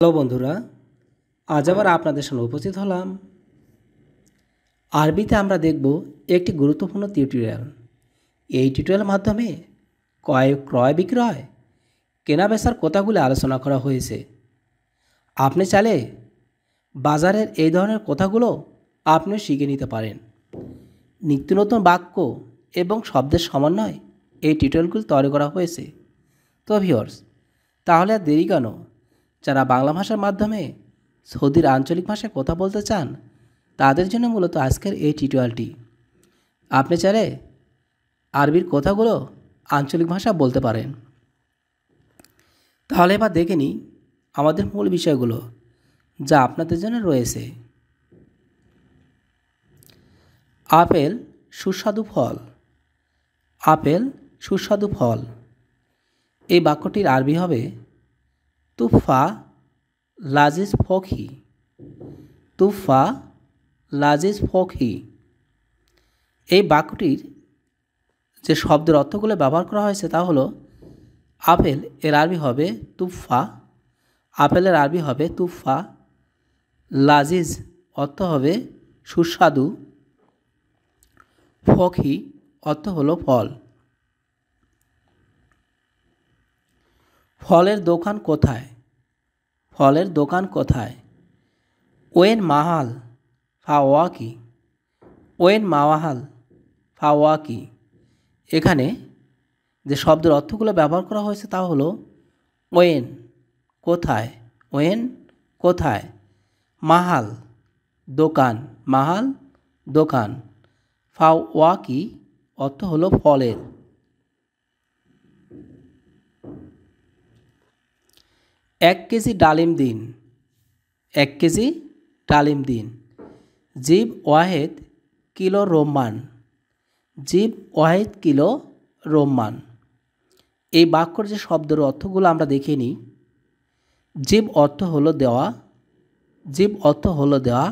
hello বন্ধুরা আজ আবার আপনাদের সামনে উপস্থিত হলাম আরবিতে আমরা দেখব একটি গুরুত্বপূর্ণ টিউটোরিয়াল এই টিউটোরিয়ালের মাধ্যমে ক্রয় ক্রয় বিক্রয় কেনা বেচার কথাগুলি আলোচনা করা হয়েছে আপনি চাইলে বাজারের এই ধরনের কথাগুলো আপনিও শিখে নিতে পারেন নিত্য নতুন বাক্য এবং শব্দের সমন্বয় এই টিউটোরিয়ালগুলি তৈরি করা হয়েছে তো ভিওর্স তাহলে আর দেরি কেন যারা বাংলা ভাষার মাধ্যমে সৌদির আঞ্চলিক ভাষায় কথা বলতে চান তাদের জন্য মূলত আজকের এই টিউটোরিয়ালটি আপনি চাইলে আরবির কথাগুলো আঞ্চলিক ভাষা বলতে পারেন তাহলে এবার দেখে নিই আমাদের মূল বিষয়গুলো যা আপনাদের জন্য রয়েছে আপেল সুস্বাদু ফল আপেল সুস্বাদু ফল এই বাক্যটির আরবি হবে তুফা লাজিস ফখি তুফা লাজিস ফখি এই বাক্যটির যে শব্দের অর্থগুলো ব্যবহার করা হয়েছে তা হলো আপেল এর আরবি হবে তুফা আপেলের আরবি হবে তুফা লাজিজ অর্থ হবে সুস্বাদু ফখি অর্থ হলো ফল ফলের দোকান কোথায় ফলের দোকান কোথায় ওয়েন মাহাল ফাওয়াকি ওয়েন মাওয়াহাল ফাওয়াকি এখানে যে শব্দের অর্থগুলো ব্যবহার করা হয়েছে তা হলো ওয়েন কোথায় ওয়েন কোথায় মাহাল দোকান মাহাল দোকান ফাওয়াকি অর্থ হলো ফলের এক কেজি ডালিম দিন এক কেজি ডালিম দিন জীব ওয়াহেদ কিলো রোমান জীব ওয়াহেদ কিলো রোমান এই বাক্যর যে শব্দের অর্থগুলো আমরা দেখে নিই জীব অর্থ হলো দেওয়া জীব অর্থ হলো দেওয়া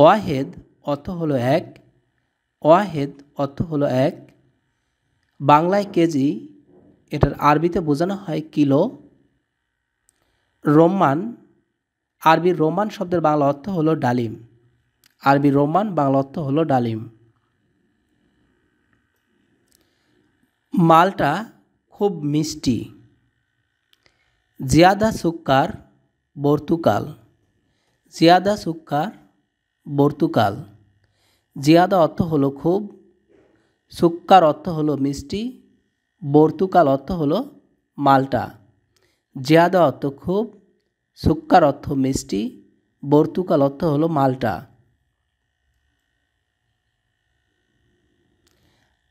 ওয়াহেদ অর্থ হলো এক ওয়াহেদ অর্থ হলো এক বাংলায় কেজি এটার আরবিতে বোঝানো হয় কিলো রোমান আরবি রোমান শব্দের বাংলা অর্থ হলো ডালিম আরবি রোমান বাংলা অর্থ হলো ডালিম মালটা খুব মিষ্টি জিয়াদা সুক্কার বর্তুকাল জিয়াদা সুক্কার বর্তুকাল জিয়াদা অর্থ হলো খুব সুক্কার অর্থ হলো মিষ্টি বর্তুকাল অর্থ হলো মালটা জিয়াদা অর্থ খুব সুক্কার অর্থ মিষ্টি বর্তুকাল অর্থ হলো মালটা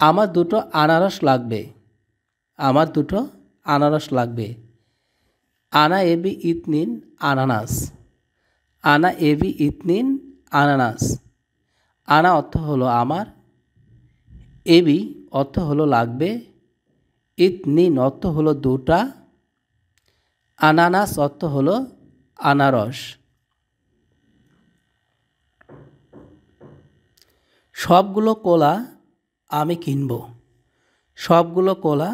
আমার দুটো আনারস লাগবে আমার দুটো আনারস লাগবে আনা এবি ইতনিন আনানাস আনা এবি ইতনিন আনানাস আনা অর্থ হলো আমার এবি অর্থ হলো লাগবে ইতনিন অর্থ হলো দুটা আনানাস অর্থ হল আনারস সবগুলো কলা আমি কিনব সবগুলো কলা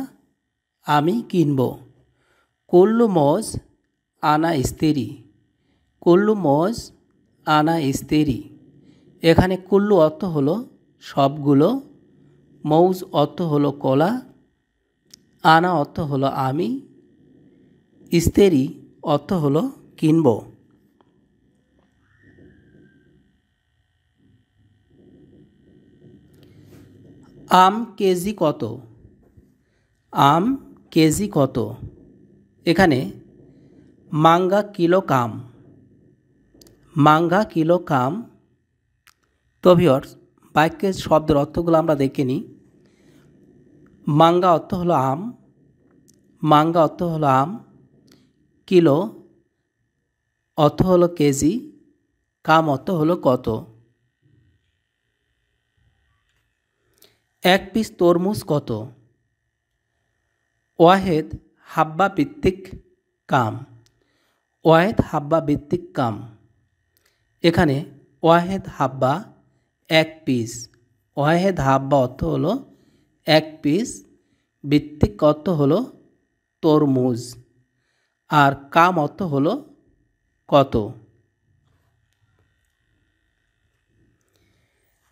আমি কিনব কল্লু মজ আনা স্ত্রী কল্লু মজ আনা স্ত্রী এখানে কুল্লু অর্থ হলো সবগুলো মৌজ অর্থ হলো কলা আনা অর্থ হলো আমি ইস্তেরি অর্থ হল কিনব আম কেজি কত আম কেজি কত এখানে মাঙ্গা কিলো কাম মাঙ্গা কিলো কাম তো বাক্যের শব্দের অর্থগুলো আমরা দেখে নিই মাঙ্গা অর্থ হলো আম মাঙ্গা অর্থ হলো আম কিলো অর্থ হলো কেজি কাম অর্থ হলো কত এক পিস তরমুজ কত ওয়াহেদ হাব্বা ভিত্তিক কাম ওয়াহেদ হাব্বা ভিত্তিক কাম এখানে ওয়াহেদ হাব্বা এক পিস ওয়াহেদ হাব্বা অর্থ হলো এক পিস ভিত্তিক অর্থ হলো তরমুজ আর কাম অর্থ হল কত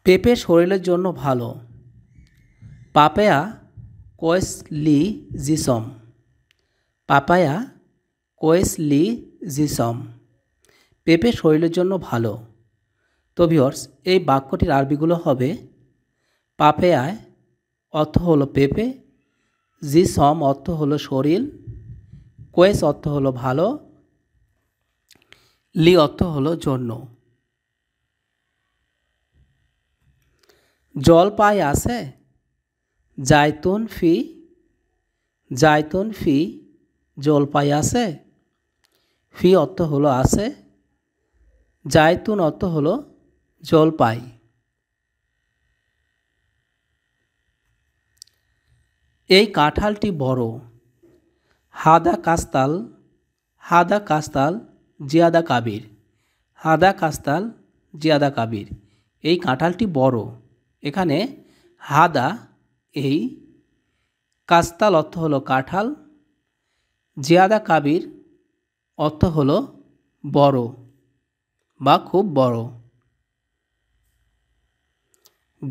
পেঁপে শরীরের জন্য ভালো পাপেয়া লি জিসম পাপায়া লি জিসম পেঁপে শরীরের জন্য ভালো তো এই বাক্যটির আরবিগুলো হবে পাপেয়ায় অর্থ হলো পেঁপে জিসম অর্থ হলো শরীর কোয়েস অর্থ হলো ভালো লি অর্থ হলো জন্য জল পায় আছে জায়তুন ফি জায়তুন ফি জলপাই আছে ফি অর্থ হলো আছে জায়তুন অর্থ হলো জলপাই এই কাঁঠালটি বড় হাদা কাস্তাল হাদা কাস্তাল জিয়াদা কাবির হাদা কাস্তাল জিয়াদা কাবির এই কাঁঠালটি বড় এখানে হাদা এই কাস্তাল অর্থ হলো কাঁঠাল জিয়াদা কাবির অর্থ হলো বড় বা খুব বড়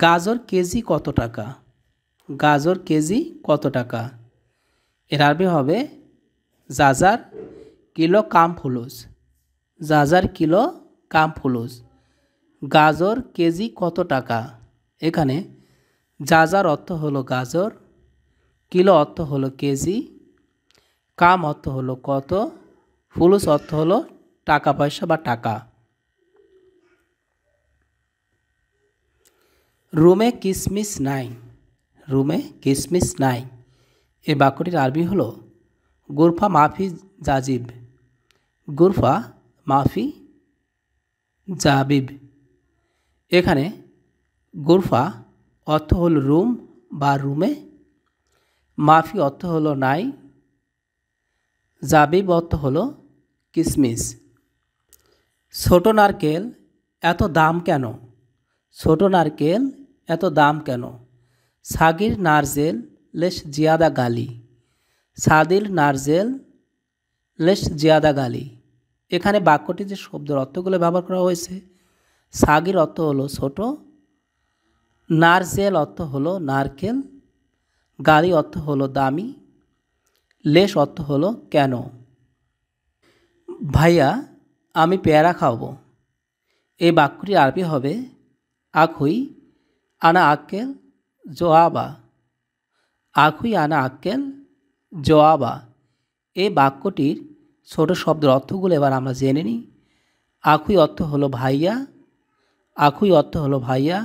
গাজর কেজি কত টাকা গাজর কেজি কত টাকা এর আরবি হবে জাজার কিলো কাম ফুলুস জাজার কিলো কাম ফুলুস গাজর কেজি কত টাকা এখানে জাজার অর্থ হলো গাজর কিলো অর্থ হলো কেজি কাম অর্থ হলো কত ফুলুস অর্থ হলো টাকা পয়সা বা টাকা রুমে কিসমিস নাই রুমে কিসমিস নাই এ বাক্যটির আরবি হল গুরফা মাফি জাজিব গুরফা মাফি জাবিব এখানে গুরফা অর্থ হল রুম বা রুমে মাফি অর্থ হলো নাই জাবিব অর্থ হল কিসমিস ছোটো নারকেল এত দাম কেন ছোটো নারকেল এত দাম কেন সাগির নারজেল লেস জিয়াদা গালি সাদিল নারজেল লেস জিয়াদা গালি এখানে বাক্যটি যে শব্দের অর্থগুলো ব্যবহার করা হয়েছে সাগির অর্থ হলো ছোট নারজেল অর্থ হলো নারকেল গালি অর্থ হলো দামি লেস অর্থ হলো কেন ভাইয়া আমি পেয়ারা খাওব এই বাক্যটি আরবি হবে আখুই আনা আকেল জোয়াবা আখুই আনা আক্কেল জওয়াবা এই বাক্যটির ছোট শব্দের অর্থগুলো এবার আমরা জেনে নিই আখুই অর্থ হলো ভাইয়া আখুই অর্থ হলো ভাইয়া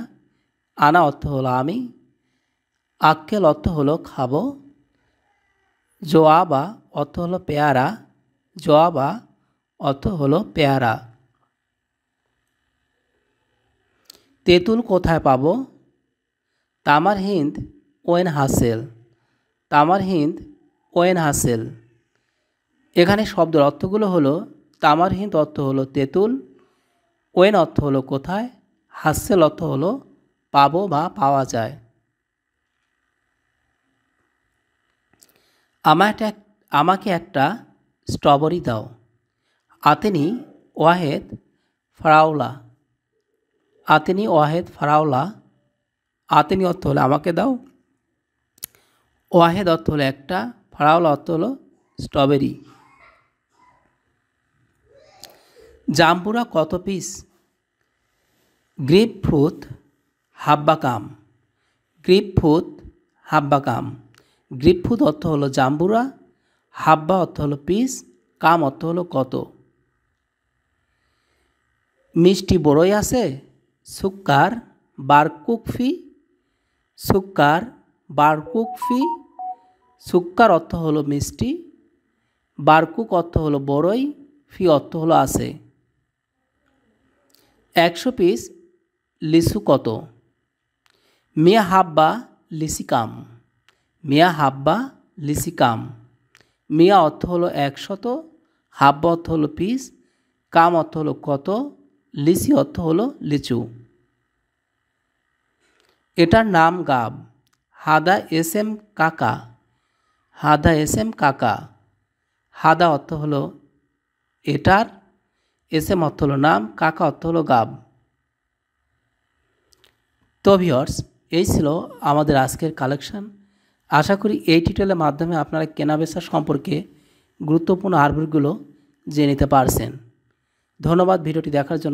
আনা অর্থ হলো আমি আক্কেল অর্থ হলো খাবো জোয়াবা অর্থ হলো পেয়ারা জোয়াবা অর্থ হলো পেয়ারা তেঁতুল কোথায় পাবো তামার হিন্দ ওয়েন হাসেল তামার হিন্দ ওয়েন হাসেল এখানে শব্দের অর্থগুলো হলো তামার হিন্দ অর্থ হলো তেঁতুল ওয়েন অর্থ হলো কোথায় হাসেল অর্থ হলো পাবো বা পাওয়া যায় আমাকে আমাকে একটা স্ট্রবেরি দাও আতেনি ওয়াহেদ ফারাওলা আতেনি ওয়াহেদ ফারাওলা আতেনি অর্থ হলো আমাকে দাও ওয়াহেদ অর্থ হলো একটা ফারাউল অর্থ হলো স্ট্রবেরি জাম্বুরা কত পিস গ্রিপ ফ্রুট হাব্বাকাম গ্রিপ ফ্রুট হাব্বাকাম গ্রিপ ফ্রুট অর্থ হলো জাম্বুরা হাব্বা অর্থ হলো পিস কাম অর্থ হলো কত মিষ্টি বড়ই আছে সুক্কার বারকুকফি সুক্কার ফি সুক্কার অর্থ হলো মিষ্টি বারকুক অর্থ হলো বড়ই ফি অর্থ হলো আসে একশো পিস লিসু কত মিয়া হাব্বা লিসিকাম মিয়া হাব্বা লিসিকাম মিয়া অর্থ হলো একশত হাব্বা অর্থ হলো পিস কাম অর্থ হলো কত লিসি অর্থ হলো লিচু এটার নাম গাব হাদা এস এম কাকা হাদা এস এম কাকা হাদা অর্থ হলো এটার এস এম অর্থ হলো নাম কাকা অর্থ হলো গাব তো ভিওর্স এই ছিল আমাদের আজকের কালেকশন আশা করি এই টিটেলের মাধ্যমে আপনারা কেনাবেচা সম্পর্কে গুরুত্বপূর্ণ আরবগুলো জেনে নিতে পারছেন ধন্যবাদ ভিডিওটি দেখার জন্য